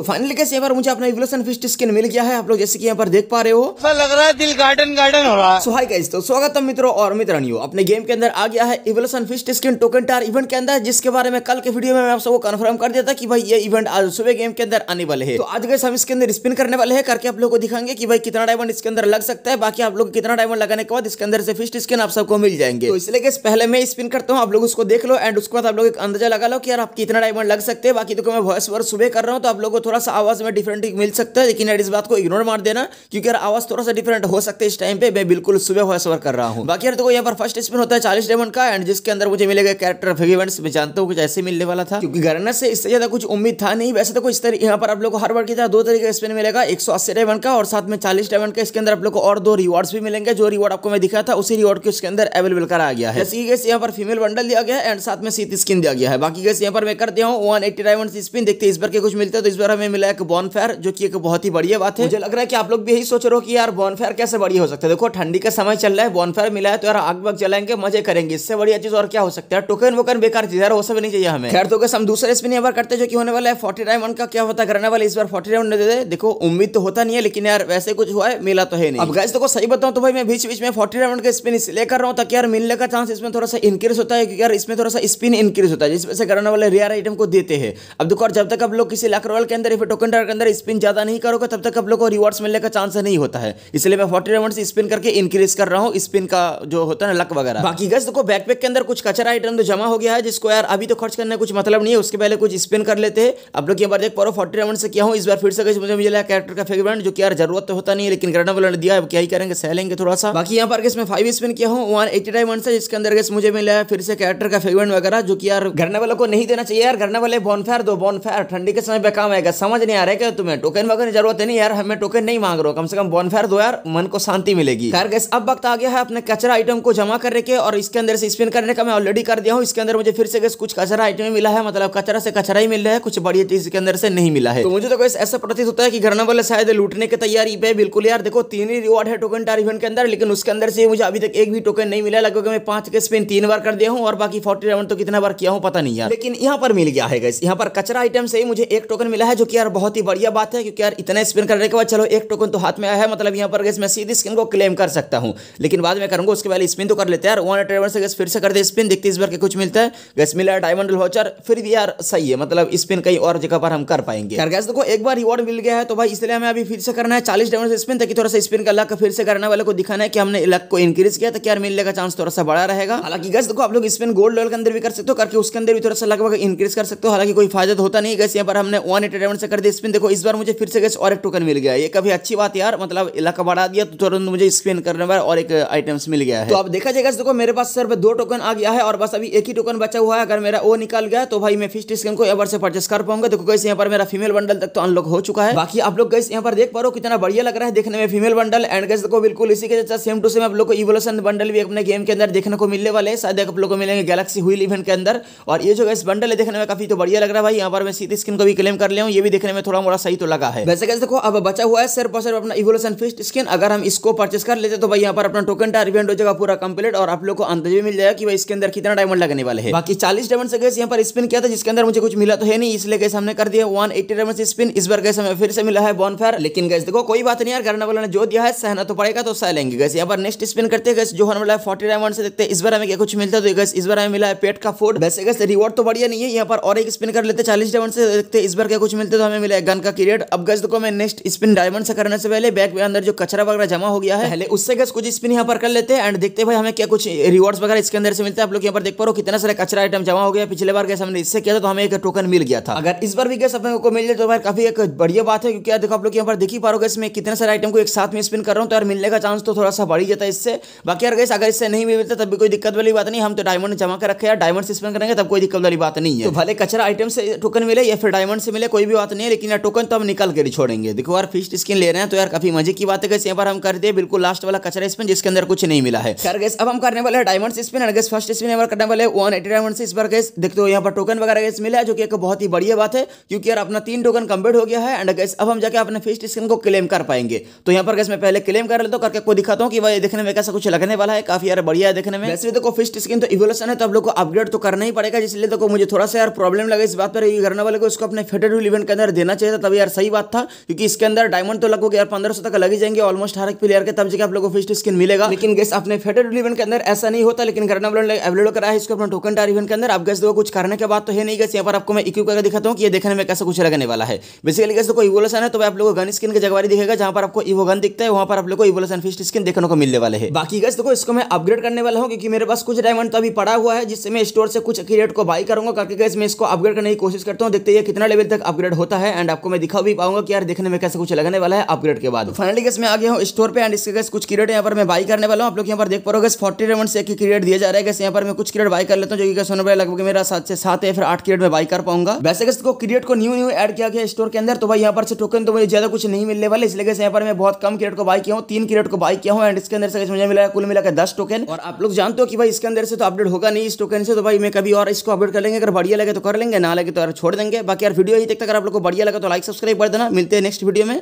तो फाइनली कैसे यहाँ पर मुझे अपना इवोल्यूशन फिस्ट स्किन मिल गया है आप लोग जैसे कि यहाँ पर देख पा रहे हो ऐसा लग रहा है दिल गार्डन गार्डन हो रहा है सो हाय गाइस तो स्वागत है मित्रों और मित्रनियो अपने गेम के अंदर आ गया है evolution fist skin token tower event के अंदर जिसके बारे में कल के वीडियो में मैं आप सबको कन्फर्म कर दिया था की भाई ये इवेंट आज सुबह गेम के अंदर आने वाले है तो आज गए हम इसके अंदर स्पिन करने वाले है करके आप लोग को दिखाएंगे की भाई कितना डायमंड इसके अंदर लग सकता है बाकी आप लोग कितना डायमंड लगाने के बाद इसके अंदर से फिस्ट स्किन आप सबको मिल जाएंगे तो इसलिए पहले मैं स्पिन करता हूँ आप लोग उसको देख लो एंड उसके बाद आप लोग एक अंदाजा लगा लो कि यार आप कितना डायमंड लग सकते हैं बाकी तो मैं वॉइस वर्स सुबह कर रहा हूँ तो आप लोगों को थोड़ा सा आवाज़ में डिफरेंट मिल सकता है लेकिन यार इस बात को इग्नोर मार देना क्योंकि यार आवाज़ थोड़ा सा डिफरेंट हो सकता है इस टाइम पे मैं बिल्कुल सुबह वॉइस ओवर कर रहा हूँ बाकी यार देखो यहाँ पर फर्स्ट स्पिन होता है चालीस डेमन का एंड जिसके अंदर मुझे मिलेगा कैरेक्टर फेगिवेंट्स मैं जानता हूँ कुछ ऐसे मिलने वाला था क्योंकि गरना से इससे ज़्यादा कुछ उम्मीद था नहीं वैसे तो इस तरह यहाँ पर आप लोग को हर बार की तरह दो तरीके का स्पिन मिलेगा एक सौ अस्सी डायमंड का और साथ में चालीस डेमन का इसके अंदर आप लोग को और दो रिवार्ड्स भी मिलेंगे जो रिवॉर्ड आपको मैं दिखा था उसी रिवॉर्ड के उसके अंदर अवेलेबल करा गया है यहाँ पर फीमेल बंडल दिया गया एंड साथ में सीत स्किन दिया गया है बाकी गैस यहाँ पर मैं कर दिया हूँ वन एट्टी डायमंड स्पिन देखते इस बार के कुछ मिलता है तो इस बार हमें मिला एक बॉनफेयर जो कि एक बहुत ही बढ़िया बात है मुझे लग रहा है कि आप लोग भी यही सोच रहे हो कि यार बॉनफेयर कैसे बढ़िया हो सकता है देखो ठंडी का समय चल रहा है बॉनफेयर मिला है तो यार आग बग जलाएंगे मजे करेंगे इससे बढ़िया चीज और क्या हो सकता है टोकन वोकन बेकार चीज यार वो सब नहीं चाहिए हमें खैर तो हम दूसरे स्पिन यहाँ करते जो कि होने वाला है फोर्टी राउंड का क्या होता करने वाले इस बार फोर्टी राउंड दे दे देखो उम्मीद तो होता नहीं है लेकिन यार वैसे कुछ हुआ है मिला तो है नहीं अब गैस देखो सही बताऊँ तो भाई मैं बीच बीच में फोर्टी राउंड का स्पिन इसलिए कर रहा हूँ ताकि यार मिलने का चांस इसमें थोड़ा सा इंक्रीज होता है क्योंकि यार इसमें थोड़ा सा स्पिन इंक्रीज होता है जिस वजह से करने वाले रेयर आइटम को देते हैं अब देखो और जब तक आप लोग किसी लाख रोल के अंदर इफ टोकन ड्राइवर के अंदर स्पिन ज़्यादा नहीं करोगे तब तक आप लोग को रिवॉर्ड्स मिलने का चांस नहीं होता है इसलिए मैं फोर्टी डायमंड स्पिन करके इंक्रीज कर रहा हूँ स्पिन का जो होता है लक वगैरह बाकी गज देखो बैकपैक के अंदर कुछ कचरा आइटम तो जमा हो गया है जिसको यार अभी तो खर्च करने कुछ मतलब नहीं है उसके पहले कुछ स्पिन कर लेते हैं आप लोग ये बार देख पाओ फोर्टी डायमंड से किया हूँ इस बार फिर से गज मुझे मिला कैरेक्टर का फेवरेट जो कि यार जरूरत तो होता नहीं है लेकिन ग्रेडा वाले दिया क्या ही करेंगे सहलेंगे थोड़ा सा बाकी यहाँ पर मैं फाइव स्पिन किया हूँ वन एटी डायमंड से जिसके अंदर गैस मुझे मिला है फिर से कैरेक्टर का फेवरेट वगैरह जो कि यार घरने वालों को नहीं देना चाहिए यार घरने वाले बॉनफेयर दो बॉनफेयर ठंडी के समय पर काम आएगा क्या समझ नहीं आ रहा है क्या तुम्हें टोकन वगैरह की जरूरत नहीं यार हमें टोकन नहीं मांग रहा हो कम से कम बॉनफेयर दो यार मन को शांति मिलेगी खैर गैस अब वक्त आ गया है अपने कचरा आइटम को जमा करने के और इसके अंदर से स्पिन करने का मैं ऑलरेडी कर दिया हूँ इसके अंदर मुझे फिर से गैस कुछ कचरा आइटम मिला है मतलब कचरा से कचरा ही मिल रहा है कुछ बड़ी चीज के अंदर से नहीं मिला है तो मुझे तो गैस ऐसा प्रतीत होता है कि घरना वाले शायद लूटने की तैयारी पे बिल्कुल यार देखो तीन ही रिवॉर्ड है टोकन टार इवेंट के अंदर लेकिन उसके अंदर से मुझे अभी तक एक भी टोकन नहीं मिला लगभग मैं पांच के स्पिन तीन बार कर दिया हूँ और बाकी फोर्टी तो कितना बार किया हूँ पता नहीं यार लेकिन यहाँ पर मिल गया है गैस यहाँ पर कचरा आइटम से ही मुझे एक टोकन मिला है जो कि यार बहुत ही बढ़िया बात है क्योंकि यार इतना स्पिन करने के बाद चलो एक टोकन तो हाथ में आया है मतलब यहाँ पर गैस मैं सीधी स्किन को क्लेम कर सकता हूँ लेकिन बाद में करूँगा उसके पहले स्पिन तो कर लेते हैं यार वन ट्रेवर से गैस फिर से कर दे स्पिन देखते इस बार के कुछ मिलता है गैस मिला डायमंड वॉचर फिर भी यार सही है मतलब स्पिन कहीं और जगह पर हम कर पाएंगे यार गैस देखो एक बार रिवॉर्ड मिल गया है तो भाई इसलिए हमें अभी फिर से करना है चालीस डायमंड स्पिन ताकि थोड़ा सा स्पिन का लक फिर से करने वाले को दिखाना है कि हमने लक को इंक्रीज किया ताकि यार मिलने का चांस थोड़ा सा बड़ा रहेगा हालांकि गैस देखो आप लोग स्पिन गोल्ड लेवल के अंदर भी कर सकते हो करके उसके अंदर भी थोड़ा सा लगभग इंक्रीज कर सकते हो हालांकि कोई फायदा तो होता नहीं गैस यहाँ पर हमने वन एटी 11 से कर दिया स्पिन देखो इस बार मुझे फिर से गैस और एक टोकन मिल गया ये कभी अच्छी बात यार मतलब इलाका बढ़ा दिया तो तुरंत मुझे स्पिन करने पर और एक आइटम्स मिल गया है तो आप देखा जाएगा देखो मेरे पास सर दो टोकन आ गया है और बस अभी एक ही टोकन बचा हुआ है अगर मेरा वो निकल गया तो भाई मैं फिस्ट स्किन को एवर से परचेस कर पाऊंगा देखो गैस यहाँ पर मेरा फीमेल बंडल तक तो अनलॉक हो चुका है बाकी आप लोग गैस यहाँ पर देख पा रहे हो कितना बढ़िया लग रहा है देखने में फीमेल बंडल एंड गैस देखो बिल्कुल इसी के जैसा सेम टू सेम आप लोग को इवोल्यूशन बंडल भी अपने गेम के अंदर देखने को मिलने वाले शायद आप लोग को मिलेंगे गैलेक्सी हुई इवेंट के अंदर और ये जो गैस बंडल है देखने में काफी तो बढ़िया लग रहा है भाई यहाँ पर मैं सीधी स्किन को भी क्लेम कर लिया भी देखने में थोड़ा मोड़ा सही तो लगा है वैसे कैसे देखो अब बचा हुआ है सिर्फ और सिर्फ अपना इवोल्यूशन फिस्ट स्किन अगर हम इसको परचेस कर लेते तो भाई यहाँ पर अपना टोकन का रिवेंट हो जाएगा पूरा कंप्लीट और आप लोग को अंदर भी मिल जाएगा कि भाई इसके अंदर कितना डायमंड लगने वाले हैं बाकी चालीस डायमंड से गैस यहाँ पर स्पिन किया था जिसके अंदर मुझे कुछ मिला तो है नहीं इसलिए गैस हमने कर दिया वन एट्टी डायमंड स्पिन इस बार गैस हमें फिर से मिला है बॉन फायर लेकिन गैस देखो कोई बात नहीं यार करने वाले ने जो दिया है सहना तो पड़ेगा तो सह लेंगे गैस यहाँ पर नेक्स्ट स्पिन करते गैस जो होने वाला है फोर्टी डायमंड से देखते इस बार हमें क्या कुछ मिलता तो गैस इस बार हमें मिला है पेट का फूड वैसे गैस रिवॉर्ड तो बढ़िया नहीं है यहाँ पर और एक स्पिन कर लेते चालीस डायमंड से देखते इस बार क्या कुछ मिलता चलते तो हमें मिला एक गन का क्रिएट अब गज को मैं नेक्स्ट स्पिन डायमंड से करने से पहले बैग में अंदर जो कचरा वगैरह जमा हो गया है पहले उससे गज कुछ स्पिन यहाँ पर कर लेते हैं एंड देखते भाई हमें क्या कुछ रिवॉर्ड्स वगैरह इसके अंदर से मिलते हैं आप लोग यहाँ पर देख पा रहे हो कितना सारा कचरा आइटम जमा हो गया पिछले बार गैस हमने इससे किया था तो हमें एक टोकन मिल गया था अगर इस बार भी गैस अपने को मिल जाए तो भाई काफी एक बढ़िया बात है क्योंकि देखो आप लोग यहाँ पर देख ही पा रहे हो मैं कितने सारे आइटम को एक साथ में स्पिन कर रहा हूँ तो यार मिलने का चांस तो थोड़ा सा बढ़ जाता है इससे बाकी यार गैस अगर इससे नहीं मिलता तब भी कोई दिक्कत वाली बात नहीं हम तो डायमंड जमा कर रखे यार डायमंड स्पिन करेंगे तब कोई दिक्कत वाली बात नहीं है तो भले कचरा आइटम से टोकन मिले या फिर डायमंड से मिले कोई भी बात नहीं है लेकिन यार टोकन तो हम निकाल कर ही छोड़ेंगे देखो यार फिस्ट स्किन ले रहे हैं तो यार काफी मजे की बात है कैसे बार हम कर दे बिल्कुल लास्ट वाला कचरा स्पिन जिसके अंदर कुछ नहीं मिला है यार गैस अब हम करने वाले डायमंड स्पिन और गैस फर्स्ट स्पिन एवर करने वाले वन एटी डायमंड इस बार गैस देखते हो यहाँ पर टोकन वगैरह गैस मिला है जो कि एक बहुत ही बढ़िया बात है क्योंकि यार अपना तीन टोकन कंप्लीट हो गया है एंड गैस अब हम जाकर अपने फिस्ट स्किन को क्लेम कर पाएंगे तो यहाँ पर गैस मैं पहले क्लेम कर लेता हूँ करके को दिखाता हूँ कि भाई देखने में कैसा कुछ लगने वाला है काफी यार बढ़िया है देखने में वैसे देखो फिस्ट स्किन तो इवोल्यूशन है तो आप लोग को अपग्रेड तो करना ही पड़ेगा इसलिए देखो मुझे थोड़ा सा यार प्रॉब्लम लगा इस बात पर करने वाले को इसको अपने फेटेड इवेंट के अंदर देना चाहिए था तभी यार सही बात था क्योंकि इसके अंदर डायमंड तो लगभग यार पंद्रह तक लग ही जाएंगे ऑलमोस्ट हर एक प्लेयर के तब जगह आप लोगों को फिस्ट स्किन मिलेगा लेकिन गेस अपने फेडेड इवेंट के अंदर ऐसा नहीं होता लेकिन करना अवेलेबल कराया है इसको अपना टोकन टार इवेंट के अंदर आप गैस देखो कुछ करने के बाद तो है नहीं गैस यहाँ पर आपको मैं इक्यू करके दिखाता हूँ कि ये देखने में कैसा कुछ लगने वाला है बेसिकली गैस देखो इवोलेशन है तो आप लोगों को गन स्किन की जगवारी दिखेगा जहाँ पर आपको इवो गन दिखता है वहाँ पर आप लोगों को इवोलेशन फिस्ट स्किन देखने को मिलने वाले हैं बाकी गैस देखो इसको मैं अपग्रेड करने वाला हूँ क्योंकि मेरे पास कुछ डायमंड तो अभी पड़ा हुआ है जिससे मैं स्टोर से कुछ क्रिएट को बाई करूंगा करके गैस मैं इसको अपग्रेड करने की कोशिश करता हूँ देखते हैं कितना लेवल तक अपग्रेड अपग्रेड होता है एंड आपको मैं दिखा भी पाऊंगा कि यार देखने में कैसा कुछ लगने वाला है अपग्रेड के बाद तो फाइनली गैस मैं आ गया हूँ स्टोर पे एंड इसके गैस कुछ क्रिएट यहाँ पर मैं बाई करने वाला हूँ आप लोग यहाँ पर देख पाओगे फोर्टी रेवन से एक क्रिएट दिया जा रहा है गैस यहाँ पर मैं कुछ क्रिएट बाई कर लेता हूँ जो कि सोने वाले लगभग मेरा सात से सात या फिर आठ क्रिएट में बाई कर पाऊंगा वैसे गैस को क्रिएट को न्यू न्यू एड किया गया स्टोर के अंदर तो भाई यहाँ पर से टोकन तो मुझे ज्यादा कुछ नहीं मिलने वाले इसलिए गैस यहाँ पर मैं बहुत कम क्रिएट को बाई किया हूँ तीन क्रिएट को बाई किया हूँ एंड इसके अंदर से मुझे मिला कुल मिला के दस टोकन और आप लोग जानते हो कि भाई इसके अंदर से तो अपडेट होगा नहीं इस टोकन से तो भाई मैं कभी और इसको अपडेट कर लेंगे अगर बढ़िया लगे तो कर लेंगे ना लगे तो छोड़ देंगे बाकी यार वीडियो ही देखते अगर आप लोग को बढ़िया लगा तो लाइक सब्सक्राइब कर देना मिलते हैं नेक्स्ट वीडियो में